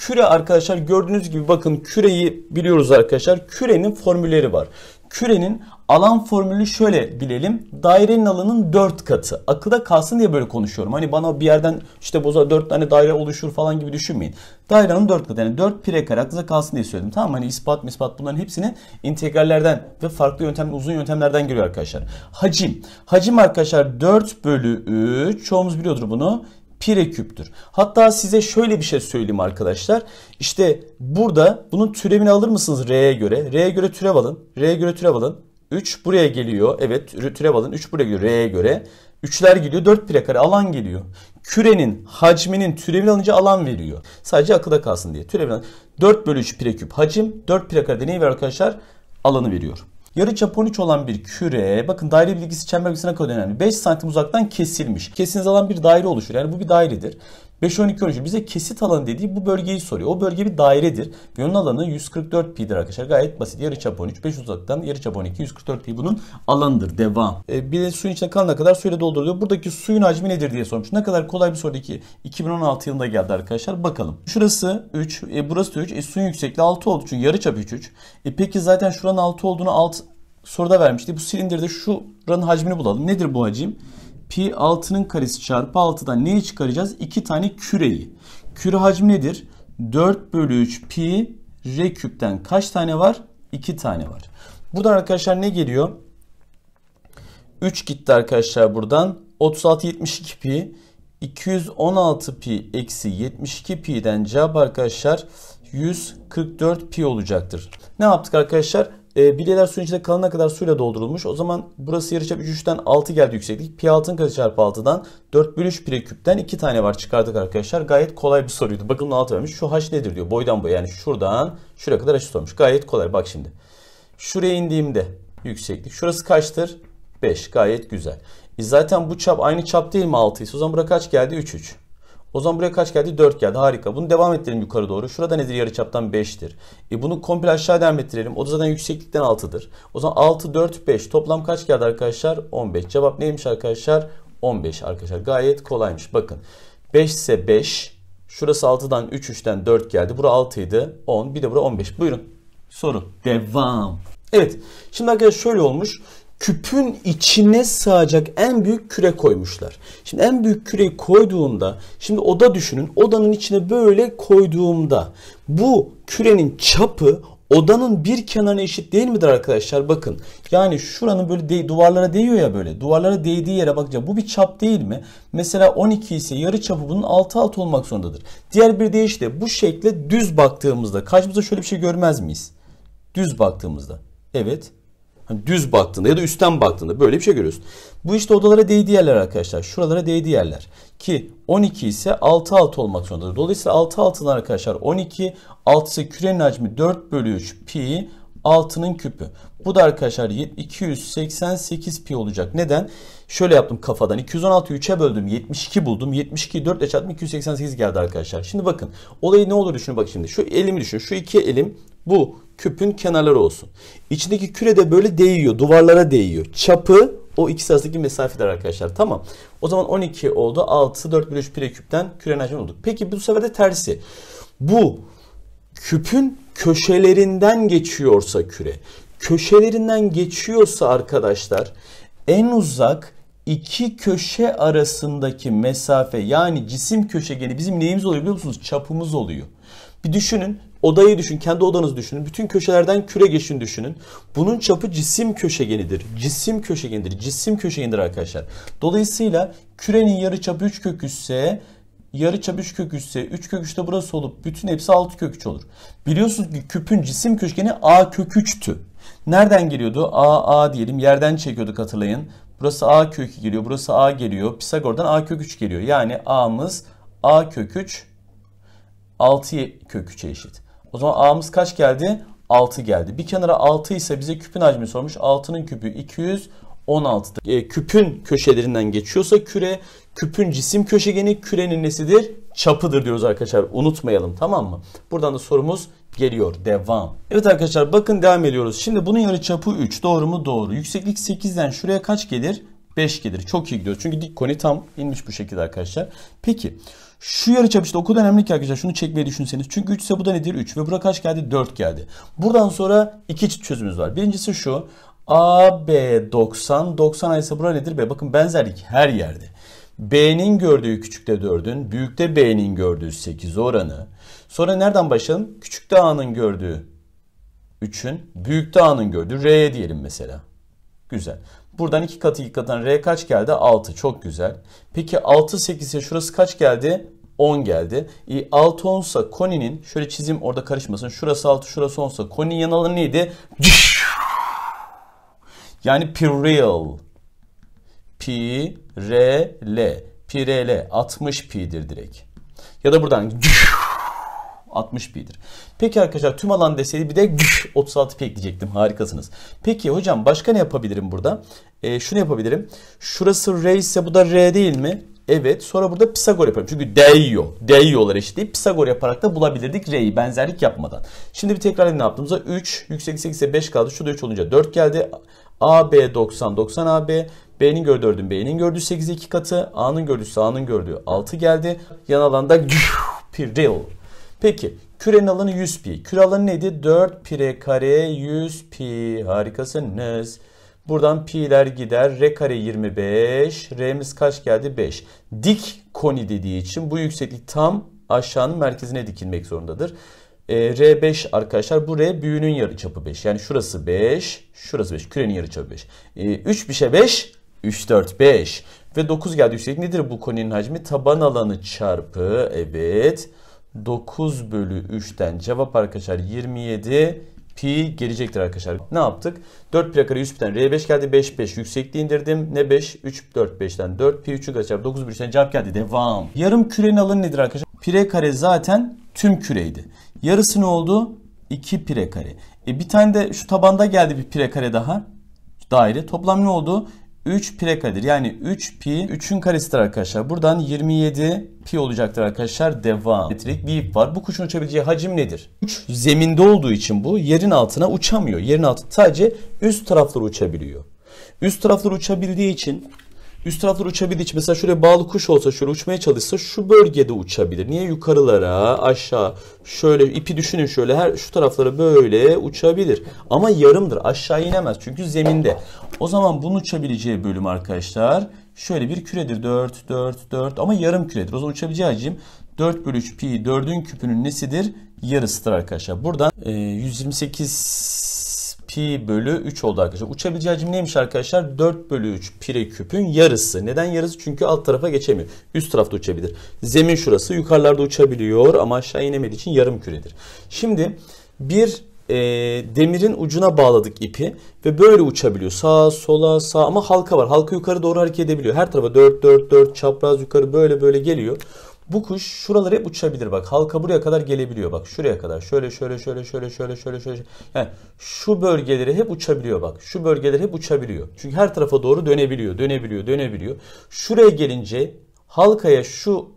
küre arkadaşlar gördüğünüz gibi bakın küreyi biliyoruz arkadaşlar. Kürenin formülleri var. Kürenin alan formülü şöyle bilelim. Dairenin alanının 4 katı. Akıda kalsın diye böyle konuşuyorum. Hani bana bir yerden işte boza 4 tane daire oluşur falan gibi düşünmeyin. Dairenin 4 katı yani 4 pire kare akıda kalsın diye söyledim. Tamam hani ispat mispat bunların hepsini integrallerden ve farklı yöntem uzun yöntemlerden geliyor arkadaşlar. Hacim. Hacim arkadaşlar 4 bölü 3 çoğumuz biliyordur bunu pire küptür. Hatta size şöyle bir şey söyleyeyim arkadaşlar. İşte burada bunun türevini alır mısınız R'ye göre? R'ye göre türev alın. R'ye göre türev alın. 3 buraya geliyor. Evet türev alın. 3 buraya geliyor R'ye göre. 3'ler geliyor. 4 pire kare alan geliyor. Kürenin hacminin türevini alınca alan veriyor. Sadece akılda kalsın diye. Türevini alın. 4 bölü 3 pire küp hacim. 4 pire kare deneyi ver arkadaşlar alanı veriyor. Yarı çap 13 olan bir küre bakın daire bilgisi çember bilgisine kadar önemli. 5 santim uzaktan kesilmiş. Kesiniz alan bir daire oluşur. Yani bu bir dairedir. 5, 12, 13 bize kesit alanı dediği bu bölgeyi soruyor. O bölge bir dairedir. Ve onun alanı 144 pi'dir arkadaşlar. Gayet basit. Yarıçap 13, 5 uzaktan yarıçap 12, 144 pi bunun alanıdır. Devam. E, bir de suyun içine kalana kadar suyla dolduruluyor. Buradaki suyun hacmi nedir diye sormuş. Ne kadar kolay bir soru 2. 2016 yılında geldi arkadaşlar. Bakalım. Şurası 3, e, burası da 3. E, suyun yüksekliği 6 oldu. Çünkü yarıçap 3, 3. E, peki zaten şuranın 6 olduğunu alt soruda vermişti. Bu silindirde şuranın hacmini bulalım. Nedir bu hacim? Pi 6'nın karesi çarpı 6'dan neyi çıkaracağız? 2 tane küreyi. Küre hacmi nedir? 4 bölü 3 pi r küpten kaç tane var? 2 tane var. Buradan arkadaşlar ne geliyor? 3 gitti arkadaşlar buradan. 36 72 pi 216 pi eksi 72 pi'den cevap arkadaşlar 144 pi olacaktır. Ne yaptık arkadaşlar? E, bilyeler suyun içinde kalana kadar suyla doldurulmuş. O zaman burası yarıçap 3 3'ten 6 geldi yükseklik. Pi altın kaç çarpı 6'dan 4 bölü 3 pi küpten 2 tane var çıkardık arkadaşlar. Gayet kolay bir soruydu. Bakın 6 vermiş. Şu h nedir diyor. Boydan boya yani şuradan şuraya kadar h'ı sormuş. Gayet kolay. Bak şimdi. Şuraya indiğimde yükseklik. Şurası kaçtır? 5. Gayet güzel. E zaten bu çap aynı çap değil mi 6 ise? O zaman bura kaç geldi? 3 3. O zaman buraya kaç geldi? 4 geldi. Harika. Bunu devam ettirelim yukarı doğru. Şurada nedir? Yarıçaptan 5'tir. E bunu komple aşağı devam ettirelim. O da zaten yükseklikten 6'dır. O zaman 6, 4, 5. Toplam kaç geldi arkadaşlar? 15. Cevap neymiş arkadaşlar? 15 arkadaşlar. Gayet kolaymış. Bakın 5 ise 5. Şurası 6'dan 3, 3'ten 4 geldi. Bura 6 idi. 10. Bir de bura 15. Buyurun. Soru. Devam. Evet. Şimdi arkadaşlar şöyle olmuş küpün içine sığacak en büyük küre koymuşlar. Şimdi en büyük küreyi koyduğunda şimdi oda düşünün odanın içine böyle koyduğumda bu kürenin çapı odanın bir kenarına eşit değil midir arkadaşlar? Bakın yani şuranın böyle de, duvarlara değiyor ya böyle. Duvarlara değdiği yere bakacağım. Bu bir çap değil mi? Mesela 12 ise yarı çapı bunun 6 alt olmak zorundadır. Diğer bir deyişle bu şekle düz baktığımızda karşımıza şöyle bir şey görmez miyiz? Düz baktığımızda. Evet Hani düz baktığında ya da üstten baktığında böyle bir şey görüyorsun. Bu işte odalara değdiği yerler arkadaşlar. Şuralara değdiği yerler. Ki 12 ise 6 6 olmak zorundadır. Dolayısıyla 6 6'dan arkadaşlar 12, 6 ise kürenin hacmi 4 bölü 3 pi 6'nın küpü. Bu da arkadaşlar 288 pi olacak. Neden? Şöyle yaptım kafadan. 216'yı 3'e böldüm. 72 buldum. 72'yi 4 ile çarptım. 288 geldi arkadaşlar. Şimdi bakın. Olayı ne olur düşünün bak şimdi. Şu elimi düşün. Şu iki elim bu küpün kenarları olsun. İçindeki küre de böyle değiyor. Duvarlara değiyor. Çapı o ikisi arasındaki mesafeler arkadaşlar. Tamam. O zaman 12 oldu. 6, 4 bölü 3 pi küpten küre hacmi olduk. Peki bu sefer de tersi. Bu küpün köşelerinden geçiyorsa küre. Köşelerinden geçiyorsa arkadaşlar en uzak iki köşe arasındaki mesafe yani cisim köşegeni bizim neyimiz oluyor biliyor musunuz? Çapımız oluyor. Bir düşünün Odayı düşün, kendi odanızı düşünün. Bütün köşelerden küre geçin düşünün. Bunun çapı cisim köşegenidir. Cisim köşegenidir. Cisim köşegenidir arkadaşlar. Dolayısıyla kürenin yarı çapı 3 kök 3 yarı çapı 3 kök 3 ise 3 kök 3 burası olup bütün hepsi 6 kök 3 olur. Biliyorsunuz ki küpün cisim köşegeni a kök 3'tü. Nereden geliyordu? A a diyelim yerden çekiyorduk hatırlayın. Burası a kök 2 geliyor. Burası a geliyor. Pisagor'dan a kök 3 geliyor. Yani a'mız a kök 3 6 kök 3'e eşit. O zaman A'mız kaç geldi? 6 geldi. Bir kenara 6 ise bize küpün hacmi sormuş. 6'nın küpü 216'dır. E, küpün köşelerinden geçiyorsa küre, küpün cisim köşegeni kürenin nesidir? Çapıdır diyoruz arkadaşlar. Unutmayalım tamam mı? Buradan da sorumuz geliyor. Devam. Evet arkadaşlar bakın devam ediyoruz. Şimdi bunun yarı çapı 3. Doğru mu? Doğru. Yükseklik 8'den şuraya kaç gelir? 5 gelir. Çok iyi gidiyoruz. Çünkü dik koni tam inmiş bu şekilde arkadaşlar. Peki şu yarıçap işte o kadar önemli ki arkadaşlar. Şunu çekmeyi düşünseniz. Çünkü 3 ise bu da nedir? 3 ve buraya kaç geldi? 4 geldi. Buradan sonra iki çözümümüz var. Birincisi şu. A, B 90. 90 ise bura nedir? B. Bakın benzerlik her yerde. B'nin gördüğü küçükte 4'ün, büyükte B'nin gördüğü 8 oranı. Sonra nereden başlayalım? Küçükte A'nın gördüğü 3'ün, büyükte A'nın gördüğü R'ye diyelim mesela. Güzel. Buradan 2 katı 2 katından R kaç geldi? 6. Çok güzel. Peki 6 8 şurası kaç geldi? 10 geldi. E, 6 10 ise Koni'nin şöyle çizim orada karışmasın. Şurası 6 şurası 10 ise Koni'nin yan alanı neydi? Yani Pirel. Pi, R, L. Pi, R, L. 60 pi'dir direkt. Ya da buradan 60 pi'dir. Peki arkadaşlar tüm alan deseydi bir de 36 pi ekleyecektim. Harikasınız. Peki hocam başka ne yapabilirim burada? E, şunu yapabilirim. Şurası r ise bu da r değil mi? Evet. Sonra burada Pisagor yaparım. Çünkü Deio. Deio'lar eşitliği Pisagor yaparak da bulabilirdik R'yi benzerlik yapmadan. Şimdi bir tekrar ne yaptığımızda 3 yüksek 8 ise 5 kaldı. Şurada 3 olunca 4 geldi. AB 90 90 AB. B'nin gördüğü 4'ün B'nin gördüğü 8'e 2 katı. A'nın gördüğü A'nın gördüğü 6 geldi. Yan alanda pi R Peki kürenin alanı 100 pi. Küre alanı neydi? 4 pi pire kare 100 pi. Harikasınız. Buradan pi'ler gider. R kare 25. R'miz kaç geldi? 5. Dik koni dediği için bu yükseklik tam aşağının merkezine dikilmek zorundadır. E, ee, R5 arkadaşlar bu R büyünün çapı 5. Yani şurası 5, şurası 5. Kürenin yarı çapı 5. E, 3 bir 5, 3 4 5 ve 9 geldi yükseklik nedir bu koninin hacmi? Taban alanı çarpı evet. 9 bölü 3'ten cevap arkadaşlar 27 pi gelecektir arkadaşlar. Ne yaptık? 4 pi kare 100 pi'den R5 geldi. 5 5 yüksekliği indirdim. Ne 5? 3 4 5'ten 4 pi 3'ü kaçar. 9 bölü 3'ten cevap geldi. Devam. Yarım kürenin alanı nedir arkadaşlar? pi kare zaten tüm küreydi. Yarısı ne oldu? 2 pi kare. E bir tane de şu tabanda geldi bir pi kare daha. Daire. Toplam ne oldu? 3 kadir Yani 3 pi 3'ün karesidir arkadaşlar. Buradan 27 pi olacaktır arkadaşlar. Devam. Metrik bir ip var. Bu kuşun uçabileceği hacim nedir? Uç zeminde olduğu için bu yerin altına uçamıyor. Yerin altı sadece üst tarafları uçabiliyor. Üst tarafları uçabildiği için Üst taraflar uçabilir için mesela şuraya bağlı kuş olsa şöyle uçmaya çalışsa şu bölgede uçabilir. Niye yukarılara aşağı şöyle ipi düşünün şöyle her şu taraflara böyle uçabilir. Ama yarımdır aşağı inemez çünkü zeminde. O zaman bunun uçabileceği bölüm arkadaşlar şöyle bir küredir 4 4 4 ama yarım küredir. O zaman uçabileceği hacim 4 bölü 3 pi 4'ün küpünün nesidir? Yarısıdır arkadaşlar. Buradan e, 128 pi bölü 3 oldu arkadaşlar. Uçabileceği hacim neymiş arkadaşlar? 4 bölü 3 pire küpün yarısı. Neden yarısı? Çünkü alt tarafa geçemiyor. Üst tarafta uçabilir. Zemin şurası yukarılarda uçabiliyor ama aşağı inemediği için yarım küredir. Şimdi bir e, demirin ucuna bağladık ipi ve böyle uçabiliyor. Sağa sola sağa ama halka var. Halka yukarı doğru hareket edebiliyor. Her tarafa 4 4 4 çapraz yukarı böyle böyle geliyor. Bu kuş şuraları hep uçabilir bak. Halka buraya kadar gelebiliyor bak. Şuraya kadar. Şöyle şöyle şöyle şöyle şöyle şöyle şöyle. Yani şu bölgeleri hep uçabiliyor bak. Şu bölgeleri hep uçabiliyor. Çünkü her tarafa doğru dönebiliyor. Dönebiliyor. Dönebiliyor. Şuraya gelince halkaya şu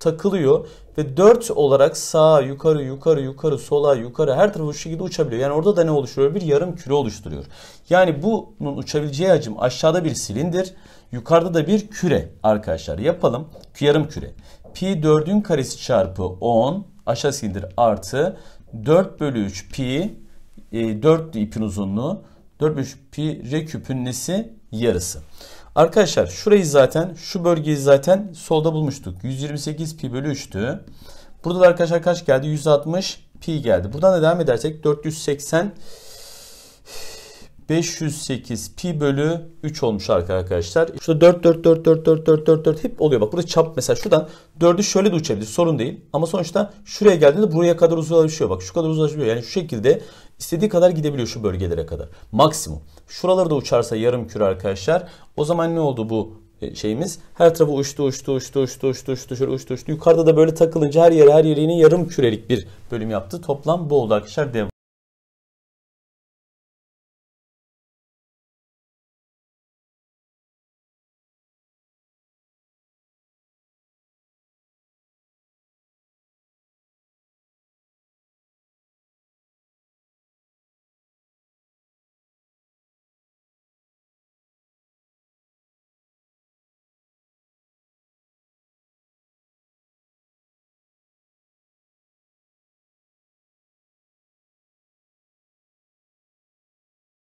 takılıyor ve 4 olarak sağa yukarı yukarı yukarı sola yukarı her tarafı bu şekilde uçabiliyor. Yani orada da ne oluşturuyor? Bir yarım küre oluşturuyor. Yani bunun uçabileceği hacim aşağıda bir silindir, yukarıda da bir küre arkadaşlar. Yapalım yarım küre pi 4'ün karesi çarpı 10 aşağı sildir artı 4 bölü 3 pi e, 4 ipin uzunluğu 4 bölü 3 pi r küpün nesi yarısı. Arkadaşlar şurayı zaten şu bölgeyi zaten solda bulmuştuk. 128 pi bölü 3'tü. Burada da arkadaşlar kaç geldi? 160 pi geldi. Buradan da devam edersek 480 pi 508 pi bölü 3 olmuş arkadaşlar. Şurada 4 4 4 4 4 4 4 4 hep oluyor. Bak burada çap mesela şuradan 4'ü şöyle de uçabilir. Sorun değil. Ama sonuçta şuraya geldiğinde buraya kadar uzlaşıyor. Bak şu kadar uzlaşıyor. Yani şu şekilde istediği kadar gidebiliyor şu bölgelere kadar. Maksimum. Şuraları da uçarsa yarım küre arkadaşlar. O zaman ne oldu bu e, şeyimiz. Her tarafı uçtu uçtu uçtu uçtu uçtu uçtu şöyle uçtu uçtu. Yukarıda da böyle takılınca her yere her yerine yarım kürelik bir bölüm yaptı. Toplam bu oldu arkadaşlar. Devam.